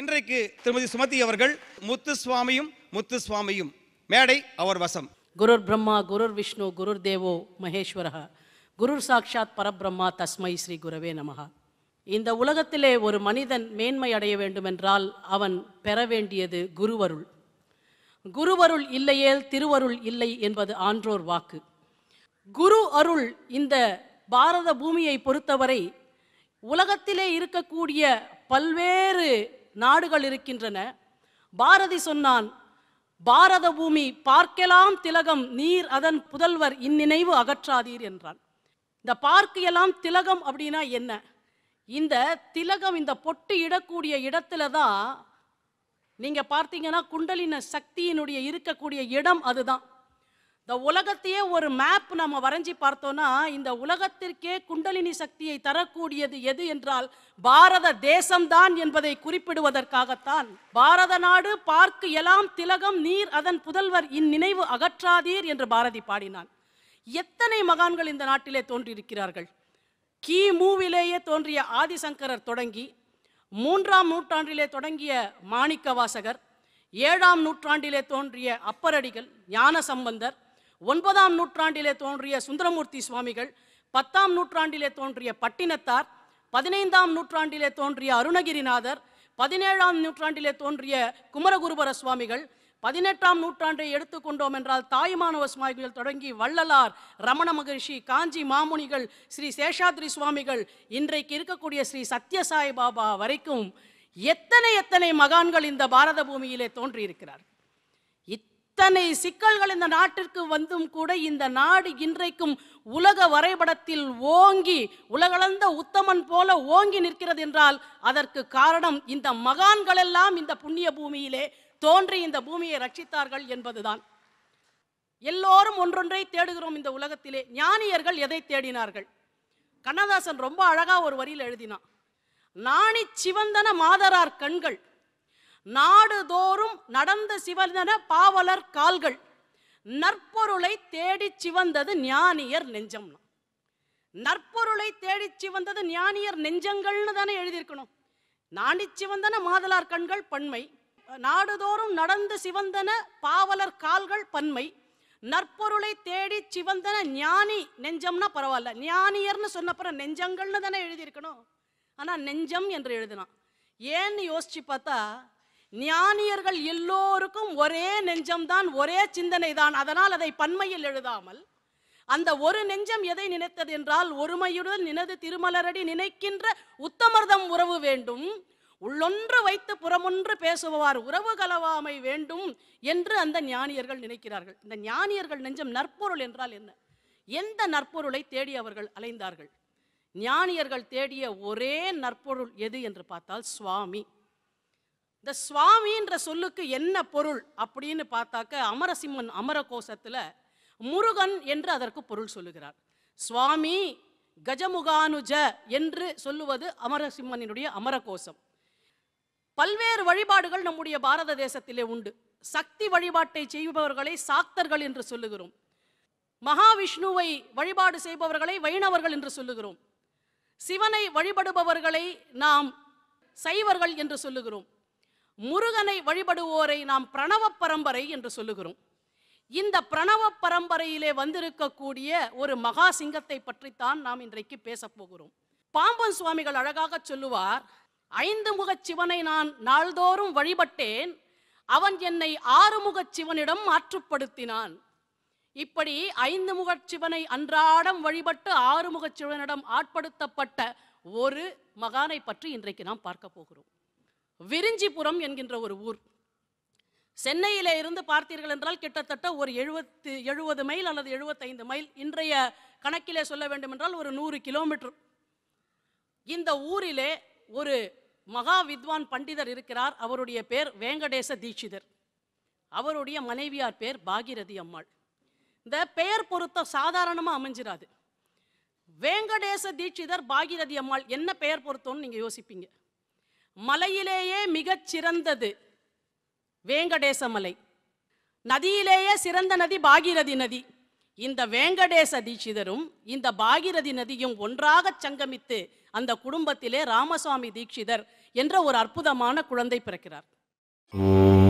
இன்றைக்கு திருமதி சுமதி அவர்கள் முத்து சுவாமியும் முத்து சுவாமியும் மேடை அவர் வசம் குருர் பிரம்மா குருர் விஷ்ணு குருர் தேவோ மகேஸ்வரக குருர் சாட்சாத் பரபிரம்மா தஸ்மை ஸ்ரீ குருவே நமகா இந்த உலகத்திலே ஒரு மனிதன் மேன்மை அடைய வேண்டுமென்றால் அவன் பெற வேண்டியது குருவருள் குருவருள் இல்லையேல் திருவருள் இல்லை என்பது ஆன்றோர் வாக்கு குரு அருள் இந்த பாரத பூமியை பொறுத்தவரை உலகத்திலே இருக்கக்கூடிய பல்வேறு நாடுகள் இருக்கின்றன பாரதி சொன்னான் பாரத பூமி பார்க்கலாம் திலகம் நீர் அதன் புதல்வர் இந்நினைவு அகற்றாதீர் என்றான் இந்த பார்க்கையெல்லாம் திலகம் அப்படின்னா என்ன இந்த திலகம் இந்த பொட்டு இடக்கூடிய இடத்துல தான் நீங்கள் பார்த்தீங்கன்னா குண்டலின சக்தியினுடைய இருக்கக்கூடிய இடம் அதுதான் இந்த உலகத்தையே ஒரு மேப் நம்ம வரைஞ்சி பார்த்தோம்னா இந்த உலகத்திற்கே குண்டலினி சக்தியை தரக்கூடியது எது என்றால் பாரத தேசம்தான் என்பதை குறிப்பிடுவதற்காகத்தான் பாரத நாடு பார்க்கு எலாம் திலகம் நீர் அதன் புதல்வர் இந்நினைவு அகற்றாதீர் என்று பாரதி பாடினான் எத்தனை மகான்கள் இந்த நாட்டிலே தோன்றியிருக்கிறார்கள் கி மூவிலேயே தோன்றிய ஆதிசங்கரர் தொடங்கி மூன்றாம் நூற்றாண்டிலே தொடங்கிய மாணிக்க வாசகர் ஏழாம் நூற்றாண்டிலே தோன்றிய அப்பரடிகள் ஞான சம்பந்தர் ஒன்பதாம் நூற்றாண்டிலே தோன்றிய சுந்தரமூர்த்தி சுவாமிகள் பத்தாம் நூற்றாண்டிலே தோன்றிய பட்டினத்தார் பதினைந்தாம் நூற்றாண்டிலே தோன்றிய அருணகிரிநாதர் பதினேழாம் நூற்றாண்டிலே தோன்றிய குமரகுருபர சுவாமிகள் பதினெட்டாம் நூற்றாண்டை எடுத்துக்கொண்டோம் என்றால் தாயுமானவ சுவாமிகள் தொடங்கி வள்ளலார் ரமண மகரிஷி காஞ்சி மாமுனிகள் ஸ்ரீ சேஷாத்ரி சுவாமிகள் இன்றைக்கு இருக்கக்கூடிய ஸ்ரீ சத்யசாய் பாபா வரைக்கும் எத்தனை எத்தனை மகான்கள் இந்த பாரத பூமியிலே தோன்றியிருக்கிறார்கள் இத்தனை சிக்கல்கள் இந்த நாட்டிற்கு வந்தும் கூட இந்த நாடு இன்றைக்கும் உலக வரைபடத்தில் ஓங்கி உலகளந்த உத்தமன் போல ஓங்கி நிற்கிறது என்றால் அதற்கு காரணம் இந்த மகான்கள் எல்லாம் இந்த புண்ணிய பூமியிலே தோன்றி இந்த பூமியை ரட்சித்தார்கள் என்பதுதான் எல்லோரும் ஒன்றொன்றை தேடுகிறோம் இந்த உலகத்திலே ஞானியர்கள் எதை தேடினார்கள் கண்ணதாசன் ரொம்ப அழகா ஒரு வரியில் எழுதினான் நாணி சிவந்தன மாதரார் கண்கள் நாடுதோறும் நடந்த சிவந்தன பாவலர் கால்கள் நற்பொருளை தேடி சிவந்தது ஞானியர் நெஞ்சம்னா நற்பொருளை தேடி சிவந்தது ஞானியர் நெஞ்சங்கள்னு தானே எழுதியிருக்கணும் நாணி சிவந்தன மாதலார் கண்கள் பண்மை நாடுதோறும் நடந்து சிவந்தன பாவலர் கால்கள் பன்மை நற்பொருளை தேடி சிவந்தன ஞானி நெஞ்சம்னா பரவாயில்ல ஞானியர்னு சொன்னப்புறம் நெஞ்சங்கள்னு தானே எழுதியிருக்கணும் ஆனால் நெஞ்சம் என்று எழுதினான் ஏன்னு யோசிச்சு பார்த்தா ஞானியர்கள் எல்லோருக்கும் ஒரே நெஞ்சம்தான் ஒரே சிந்தனை தான் அதனால் அதை பன்மையில் எழுதாமல் அந்த ஒரு நெஞ்சம் எதை நினைத்தது என்றால் ஒருமையுடன் நினது திருமலரடி நினைக்கின்ற உத்தமர்தம் உறவு வேண்டும் உள்ளொன்று வைத்து புறமொன்று பேசுபவார் உறவு கலவாமை வேண்டும் என்று அந்த ஞானியர்கள் நினைக்கிறார்கள் இந்த ஞானியர்கள் நெஞ்சம் நற்பொருள் என்றால் என்ன எந்த நற்பொருளை தேடி அவர்கள் அலைந்தார்கள் ஞானியர்கள் தேடிய ஒரே நற்பொருள் எது என்று பார்த்தால் சுவாமி இந்த சுவாமின்ற சொல்லுக்கு என்ன பொருள் அப்படின்னு பார்த்தாக்க அமரசிம்மன் அமரகோஷத்தில் முருகன் என்று அதற்கு பொருள் சொல்லுகிறார் சுவாமி கஜமுகானுஜ என்று சொல்லுவது அமரசிம்மனினுடைய அமரகோஷம் பல்வேறு வழிபாடுகள் நம்முடைய பாரத தேசத்திலே உண்டு சக்தி வழிபாட்டை செய்பவர்களை சாக்தர்கள் என்று சொல்லுகிறோம் மகாவிஷ்ணுவை வழிபாடு செய்பவர்களை வைணவர்கள் என்று சொல்லுகிறோம் சிவனை வழிபடுபவர்களை நாம் சைவர்கள் என்று சொல்லுகிறோம் முருகனை வழிபடுவோரை நாம் பிரணவ பரம்பரை என்று சொல்லுகிறோம் இந்த பிரணவ பரம்பரையிலே வந்திருக்கக்கூடிய ஒரு மகா சிங்கத்தை பற்றித்தான் நாம் இன்றைக்கு பேசப்போகிறோம் போகிறோம் பாம்பன் சுவாமிகள் அழகாக சொல்லுவார் ஐந்து முகச் சிவனை நான் நாள்தோறும் வழிபட்டேன் அவன் என்னை ஆறுமுகச் சிவனிடம் மாற்றுப்படுத்தினான் இப்படி ஐந்து முக சிவனை அன்றாடம் வழிபட்டு ஆறுமுகச் சிவனிடம் ஆட்படுத்தப்பட்ட ஒரு மகானை பற்றி இன்றைக்கு நாம் பார்க்க போகிறோம் விரிஞ்சிபுரம் என்கின்ற ஒரு ஊர் சென்னையில இருந்து பார்த்தீர்கள் என்றால் கிட்டத்தட்ட ஒரு எழுபத்து எழுபது மைல் அல்லது எழுபத்தைந்து மைல் இன்றைய கணக்கிலே சொல்ல வேண்டும் என்றால் ஒரு நூறு கிலோமீட்டர் இந்த ஊரிலே ஒரு மகா வித்வான் பண்டிதர் இருக்கிறார் அவருடைய பேர் வேங்கடேச தீட்சிதர் அவருடைய மனைவியார் பேர் பாகிரதி அம்மாள் இந்த பெயர் பொருத்தம் சாதாரணமாக அமைஞ்சிராது வேங்கடேச தீட்சிதர் பாகிரதி அம்மாள் என்ன பெயர் பொருத்தம்னு நீங்கள் யோசிப்பீங்க மலையிலேயே மிகச் சிறந்தது வேங்கடேச மலை நதியிலேயே சிறந்த நதி பாகிரதி நதி இந்த வேங்கடேச தீட்சிதரும் இந்த பாகிரதி நதியும் ஒன்றாக சங்கமித்து அந்த குடும்பத்திலே ராமசுவாமி தீட்சிதர் என்ற ஒரு அற்புதமான குழந்தை பிறக்கிறார்